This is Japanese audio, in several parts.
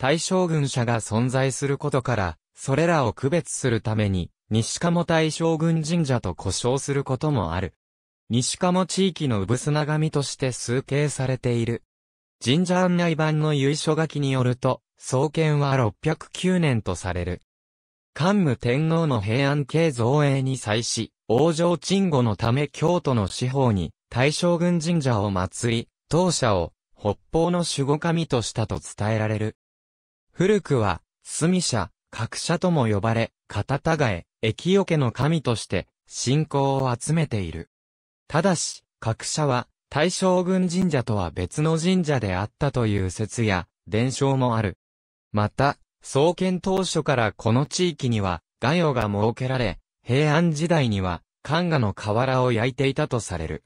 大将軍者が存在することから、それらを区別するために、西鴨大将軍神社と呼称することもある。西鴨地域の産砂神として崇敬されている。神社案内版の由緒書きによると、創建は609年とされる。桓武天皇の平安系造営に際し、王城鎮護のため京都の四方に、大将軍神社を祀り、当社を、北方の守護神としたと伝えられる。古くは、住者、各社とも呼ばれ、片田がえ、駅よけの神として、信仰を集めている。ただし、各社は、大将軍神社とは別の神社であったという説や、伝承もある。また、創建当初からこの地域には、画用が設けられ、平安時代には、漢画の瓦を焼いていたとされる。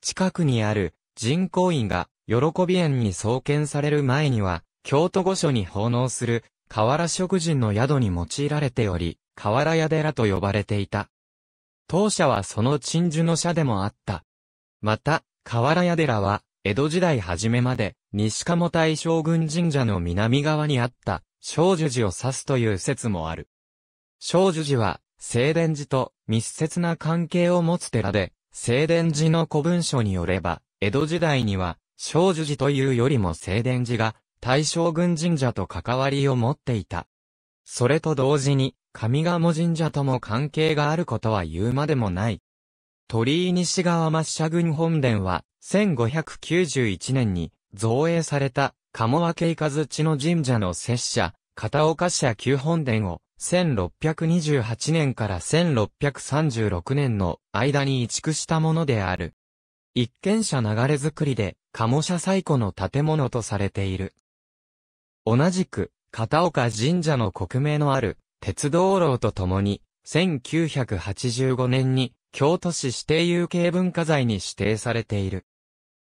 近くにある、人工院が、喜び園に創建される前には、京都御所に奉納する、河原食人の宿に用いられており、河原屋寺と呼ばれていた。当社はその鎮守の社でもあった。また、河原屋寺は、江戸時代初めまで、西鴨大将軍神社の南側にあった、少女寺を指すという説もある。少女寺は、聖伝寺と密接な関係を持つ寺で、聖伝寺の古文書によれば、江戸時代には、少女寺というよりも聖伝寺が大将軍神社と関わりを持っていた。それと同時に、上賀茂神社とも関係があることは言うまでもない。鳥居西川抹茶軍本殿は、1591年に造営された、鴨和家和地の神社の拙社、片岡社旧本殿を、1628年から1636年の間に移築したものである。一軒者流れ作りで、鴨社最古の建物とされている。同じく、片岡神社の国名のある、鉄道路とともに、1985年に、京都市指定有形文化財に指定されている。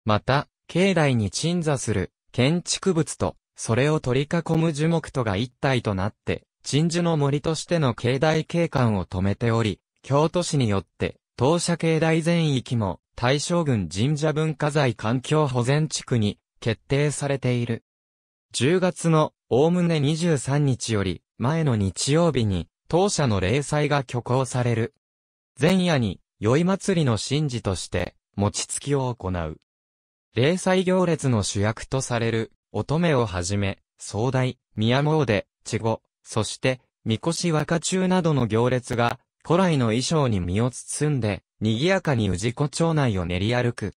また、境内に鎮座する、建築物と、それを取り囲む樹木とが一体となって、鎮守の森としての境内景観を止めており、京都市によって、当社境内全域も、大将軍神社文化財環境保全地区に、決定されている。10月の、おおむね23日より、前の日曜日に、当社の霊祭が挙行される。前夜に、宵祭りの神事として、餅つきを行う。霊祭行列の主役とされる、乙女をはじめ、壮大、宮で、稚語、そして、三越若中などの行列が、古来の衣装に身を包んで、賑やかに氏子町内を練り歩く。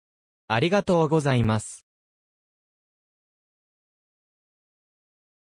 ありがとうございます。